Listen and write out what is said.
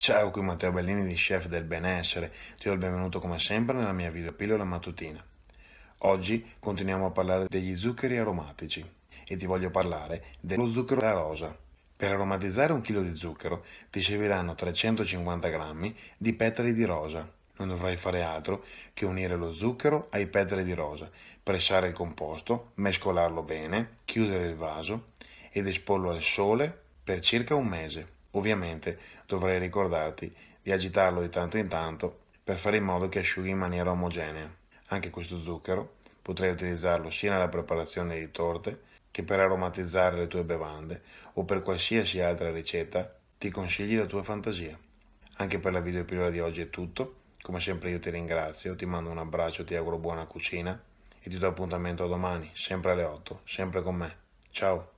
Ciao, qui Matteo Bellini di Chef del Benessere, ti do il benvenuto come sempre nella mia videopillola mattutina. Oggi continuiamo a parlare degli zuccheri aromatici e ti voglio parlare dello zucchero da rosa. Per aromatizzare un chilo di zucchero ti serviranno 350 g di petali di rosa. Non dovrai fare altro che unire lo zucchero ai petali di rosa, pressare il composto, mescolarlo bene, chiudere il vaso ed esporlo al sole per circa un mese. Ovviamente dovrei ricordarti di agitarlo di tanto in tanto per fare in modo che asciughi in maniera omogenea. Anche questo zucchero potrai utilizzarlo sia nella preparazione di torte che per aromatizzare le tue bevande o per qualsiasi altra ricetta ti consigli la tua fantasia. Anche per la videopillola di oggi è tutto. Come sempre io ti ringrazio, ti mando un abbraccio, ti auguro buona cucina e ti do appuntamento a domani, sempre alle 8, sempre con me. Ciao!